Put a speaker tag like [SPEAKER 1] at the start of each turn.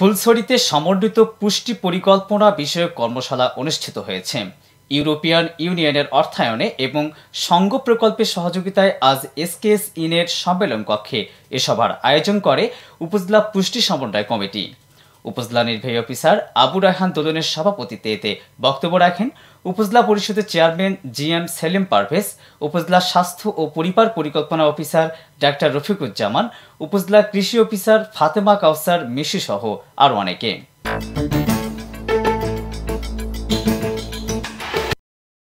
[SPEAKER 1] ফুলছড়িতে সমর্থিত পুষ্টি পরিকল্পনা বিষয়ক কর্মশালা অনুষ্ঠিত হয়েছে ইউরোপিয়ান ইউনিয়নের অর্থায়নে এবং সংঘ প্রকল্পের সহযোগিতায় আজ এসকেএস ইনের সম্মেলন কক্ষে এ সভার আয়োজন করে উপজেলা পুষ্টি সমন্বয় কমিটি উপজেলা নির্বাহী অফিসার আবু রায়হান দোলনের সভাপতিত্বে এতে বক্তব্য রাখেন উপজেলা পরিষদের chairman G M Selim Parvez উপজেলা স্বাস্থ্য ও পরিবার পরিকল্পনা অফিসার ডাক্তার রফিকুজ্জামান উপজেলা কৃষি অফিসার ফাতেমা কাউসার মিশি সহ আরও অনেকে